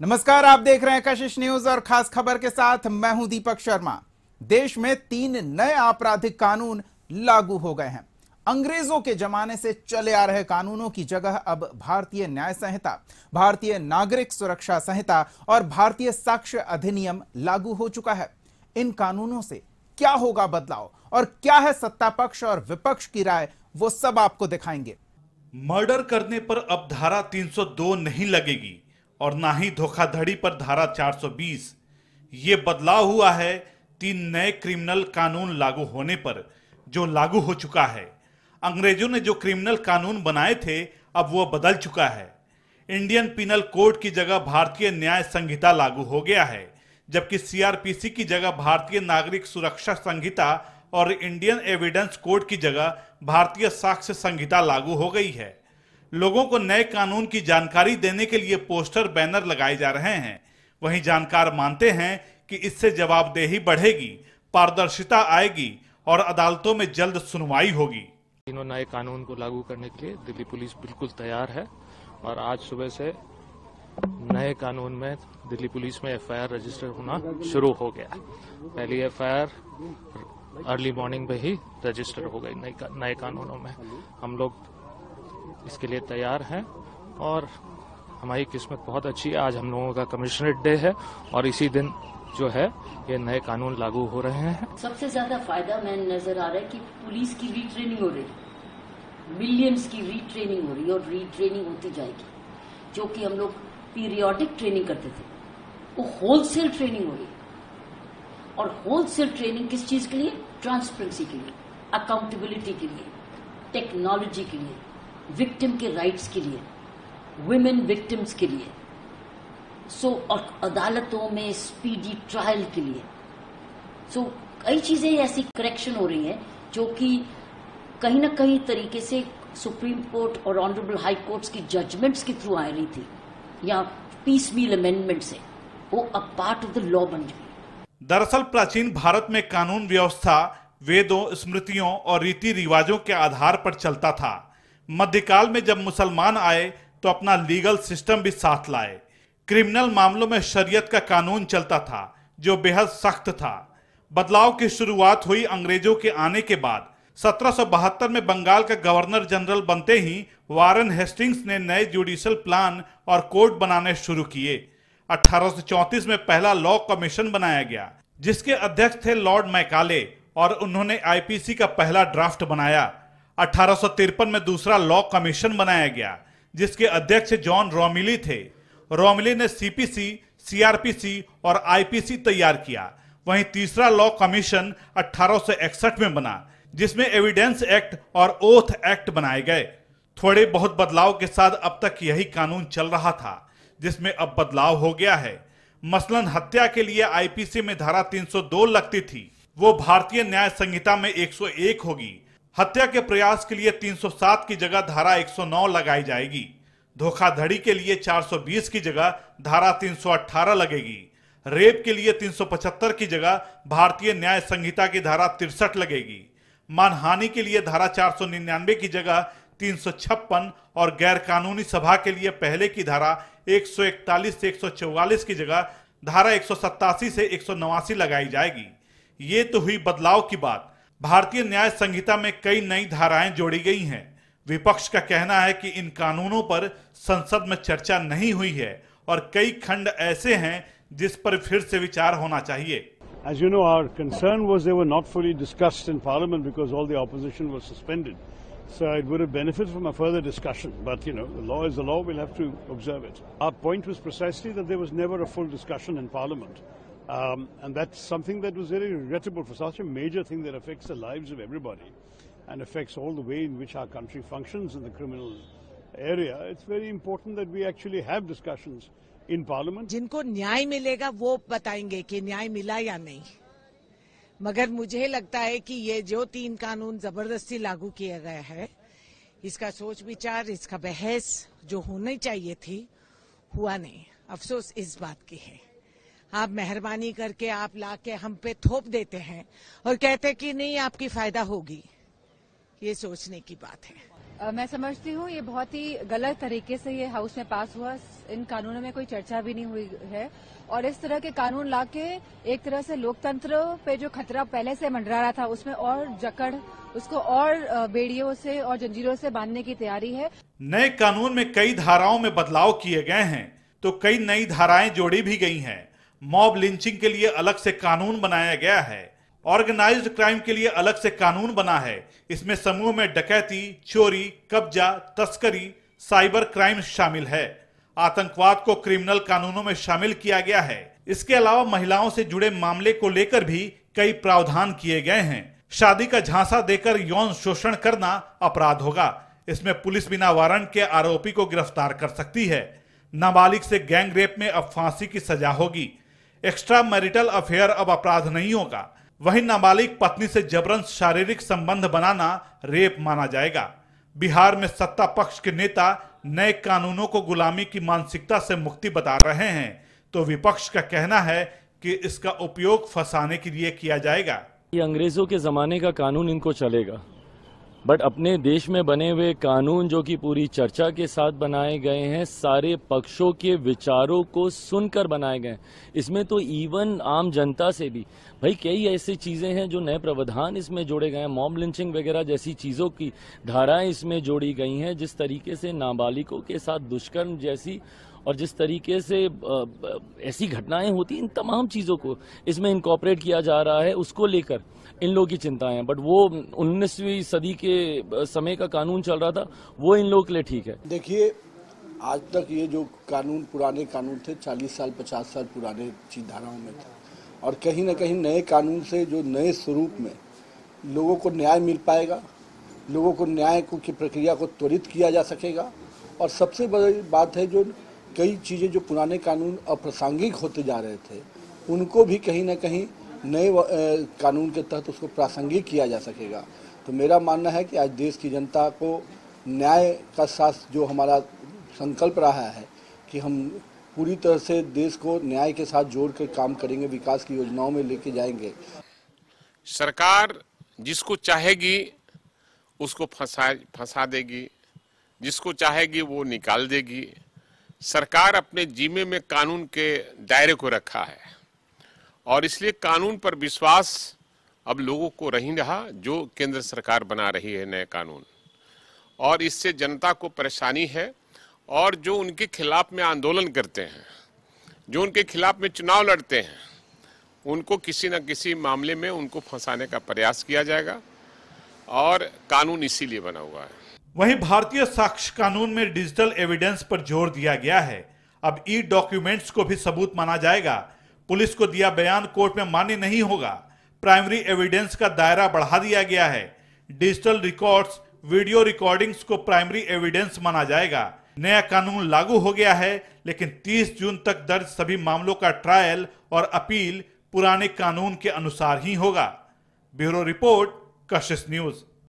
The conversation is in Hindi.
नमस्कार आप देख रहे हैं कशिश न्यूज और खास खबर के साथ मैं हूं दीपक शर्मा देश में तीन नए आपराधिक कानून लागू हो गए हैं अंग्रेजों के जमाने से चले आ रहे कानूनों की जगह अब भारतीय न्याय संहिता भारतीय नागरिक सुरक्षा संहिता और भारतीय साक्ष्य अधिनियम लागू हो चुका है इन कानूनों से क्या होगा बदलाव और क्या है सत्ता पक्ष और विपक्ष की राय वो सब आपको दिखाएंगे मर्डर करने पर अब धारा 302 नहीं लगेगी और ना ही धोखाधड़ी पर धारा 420 ये बदलाव हुआ है तीन नए क्रिमिनल कानून लागू होने पर जो लागू हो चुका है अंग्रेजों ने जो क्रिमिनल कानून बनाए थे अब वह बदल चुका है इंडियन पिनल कोड की जगह भारतीय न्याय संहिता लागू हो गया है जबकि सीआरपीसी की जगह भारतीय नागरिक सुरक्षा संहिता और इंडियन एविडेंस कोड की जगह भारतीय साक्ष्य संहिता लागू हो गई है लोगों को नए कानून की जानकारी देने के लिए पोस्टर बैनर लगाए जा रहे हैं वहीं जानकार मानते हैं कि इससे जवाबदेही बढ़ेगी पारदर्शिता आएगी और अदालतों में जल्द सुनवाई होगी तीनों नए कानून को लागू करने के लिए दिल्ली पुलिस बिल्कुल तैयार है और आज सुबह से नए कानून में दिल्ली पुलिस में एफआईआर रजिस्टर होना शुरू हो गया पहली एफआईआर अर्ली मॉर्निंग में ही रजिस्टर हो गई नए कानूनों में हम लोग इसके लिए तैयार हैं और हमारी किस्मत बहुत अच्छी है आज हम लोगों का कमिश्नरेट डे है और इसी दिन जो है ये नए कानून लागू हो रहे हैं सबसे ज्यादा फायदा मैं नजर आ रहा है कि पुलिस की रीट्रेनिंग हो रही है मिलियंस की रीट्रेनिंग हो रही है और रीट्रेनिंग होती जाएगी जो कि हम लोग पीरियोडिक ट्रेनिंग करते थे वो होलसेल ट्रेनिंग हो रही और होलसेल ट्रेनिंग किस चीज के लिए ट्रांसपेरेंसी के लिए अकाउंटेबिलिटी के लिए टेक्नोलॉजी के लिए विक्टिम के राइट्स के लिए वुमेन विक्टिम्स के लिए सो so, और अदालतों में स्पीडी ट्रायल के लिए सो so, कई चीजें ऐसी करेक्शन हो रही हैं जो कि कहीं ना कहीं तरीके से सुप्रीम कोर्ट और ऑनरेबल हाई कोर्ट्स की जजमेंट्स के थ्रू आ रही थी या पीस मील अमेंडमेंट से वो अब पार्ट ऑफ द लॉ बन गई दरअसल प्राचीन भारत में कानून व्यवस्था वेदों स्मृतियों और रीति रिवाजों के आधार पर चलता था मध्यकाल में जब मुसलमान आए तो अपना लीगल सिस्टम भी साथ लाए क्रिमिनल मामलों में शरीयत का कानून चलता था जो बेहद सख्त था बदलाव की शुरुआत हुई अंग्रेजों के आने के बाद सत्रह में बंगाल का गवर्नर जनरल बनते ही वारन हेस्टिंग्स ने नए जुडिशल प्लान और कोर्ट बनाने शुरू किए 1834 में पहला लॉ कमीशन बनाया गया जिसके अध्यक्ष थे लॉर्ड मैकाले और उन्होंने आईपीसी का पहला ड्राफ्ट बनाया अठारह में दूसरा लॉ कमीशन बनाया गया जिसके अध्यक्ष जॉन रोमिली थे रोमिली ने सीपीसी सीआरपीसी और आईपीसी तैयार किया वहीं तीसरा लॉ कमीशन 1861 में बना जिसमें एविडेंस एक्ट और ओथ एक्ट बनाए गए थोड़े बहुत बदलाव के साथ अब तक यही कानून चल रहा था जिसमें अब बदलाव हो गया है मसलन हत्या के लिए आईपीसी में धारा 302 लगती थी वो भारतीय न्याय संहिता में 101 होगी हत्या के प्रयास के लिए 307 की जगह धारा 109 लगाई जाएगी धोखाधड़ी के लिए 420 की जगह धारा 318 लगेगी रेप के लिए 375 की जगह भारतीय न्याय संहिता की धारा तिरसठ लगेगी मानहानि के लिए धारा 499 की जगह तीन और गैरकानूनी सभा के लिए पहले की धारा 141 से 144 की जगह धारा एक से एक लगाई जाएगी ये तो हुई बदलाव की बात भारतीय न्याय संहिता में कई नई धाराएं जोड़ी गई हैं विपक्ष का कहना है कि इन कानूनों पर संसद में चर्चा नहीं हुई है और कई खंड ऐसे हैं जिस पर फिर से विचार होना चाहिए As you know, our concern was they were not fully discussed in Parliament because all the opposition was suspended. So it would have benefited from a further discussion. But, you know, the law is the law. We'll have to observe it. Our point was precisely that there was never a full discussion in Parliament. Um, and that's something that was very regrettable for such a major thing that affects the lives of everybody and affects all the way in which our country functions in the criminal area. It's very important that we actually have discussions in parliament. जिनको न्याय मिलेगा वो बताएंगे कि न्याय मिला या नहीं मगर मुझे लगता है कि ये जो तीन कानून जबरदस्ती लागू किया गया है इसका सोच विचार इसका बहस जो होनी चाहिए थी हुआ नहीं अफसोस इस बात की है आप मेहरबानी करके आप लाके हम पे थोप देते हैं और कहते कि नहीं आपकी फायदा होगी ये सोचने की बात है मैं समझती हूँ ये बहुत ही गलत तरीके से ये हाउस में पास हुआ इन कानूनों में कोई चर्चा भी नहीं हुई है और इस तरह के कानून लाके एक तरह से लोकतंत्र पे जो खतरा पहले से मंडरा रहा था उसमें और जकड़ उसको और बेड़ियों से और जंजीरों से बांधने की तैयारी है नए कानून में कई धाराओं में बदलाव किए गए हैं तो कई नई धाराएं जोड़ी भी गई हैं मॉब लिंचिंग के लिए अलग से कानून बनाया गया है ऑर्गेनाइज्ड क्राइम के लिए अलग से कानून बना है इसमें समूह में डकैती चोरी कब्जा तस्करी साइबर क्राइम शामिल है आतंकवाद को क्रिमिनल कानूनों में शामिल किया गया है इसके अलावा महिलाओं से जुड़े मामले को लेकर भी कई प्रावधान किए गए हैं शादी का झांसा देकर यौन शोषण करना अपराध होगा इसमें पुलिस बिना वारंट के आरोपी को गिरफ्तार कर सकती है नाबालिग से गैंग रेप में अब फांसी की सजा होगी एक्स्ट्रा मैरिटल अफेयर अब अपराध नहीं होगा वही नाबालिग पत्नी से जबरन शारीरिक संबंध बनाना रेप माना जाएगा बिहार में सत्ता पक्ष के नेता नए कानूनों को गुलामी की मानसिकता से मुक्ति बता रहे हैं तो विपक्ष का कहना है कि इसका उपयोग फंसाने के लिए किया जाएगा ये अंग्रेजों के जमाने का कानून इनको चलेगा बट अपने देश में बने हुए कानून जो कि पूरी चर्चा के साथ बनाए गए हैं सारे पक्षों के विचारों को सुनकर बनाए गए हैं इसमें तो इवन आम जनता से भी भाई कई ऐसी चीज़ें हैं जो नए प्रावधान इसमें जोड़े गए हैं मॉब लिंचिंग वगैरह जैसी चीज़ों की धाराएं इसमें जोड़ी गई हैं जिस तरीके से नाबालिगों के साथ दुष्कर्म जैसी और जिस तरीके से ऐसी घटनाएं होती इन तमाम चीज़ों को इसमें इनकॉपरेट किया जा रहा है उसको लेकर इन लोगों की चिंताएं हैं बट वो उन्नीसवीं सदी के समय का कानून चल रहा था वो इन लोगों के लिए ठीक है देखिए आज तक ये जो कानून पुराने कानून थे चालीस साल पचास साल पुराने चीज धाराओं में था और कहीं ना कहीं नए कानून से जो नए स्वरूप में लोगों को न्याय मिल पाएगा लोगों को न्याय को की प्रक्रिया को त्वरित किया जा सकेगा और सबसे बड़ी बात है जो कई चीज़ें जो पुराने कानून अप्रासंगिक होते जा रहे थे उनको भी कहीं ना कहीं नए कानून के तहत उसको प्रासंगिक किया जा सकेगा तो मेरा मानना है कि आज देश की जनता को न्याय का साथ जो हमारा संकल्प रहा है कि हम पूरी तरह से देश को न्याय के साथ जोड़ कर काम करेंगे विकास की योजनाओं में लेके जाएंगे सरकार जिसको चाहेगी उसको फंसा फंसा देगी जिसको चाहेगी वो निकाल देगी सरकार अपने जीमे में कानून के दायरे को रखा है और इसलिए कानून पर विश्वास अब लोगों को नहीं रहा जो केंद्र सरकार बना रही है नए कानून और इससे जनता को परेशानी है और जो उनके खिलाफ में आंदोलन करते हैं जो उनके खिलाफ में चुनाव लड़ते हैं उनको किसी न किसी मामले में उनको फंसाने का प्रयास किया जाएगा और कानून इसीलिए बना हुआ है वहीं भारतीय साक्ष्य कानून में डिजिटल एविडेंस पर जोर दिया गया है अब ई डॉक्यूमेंट्स को भी सबूत माना जाएगा पुलिस को दिया बयान कोर्ट में मान्य नहीं होगा प्राइमरी एविडेंस का दायरा बढ़ा दिया गया है डिजिटल रिकॉर्ड्स वीडियो रिकॉर्डिंग्स को प्राइमरी एविडेंस माना जाएगा नया कानून लागू हो गया है लेकिन 30 जून तक दर्ज सभी मामलों का ट्रायल और अपील पुराने कानून के अनुसार ही होगा ब्यूरो रिपोर्ट कशिश न्यूज़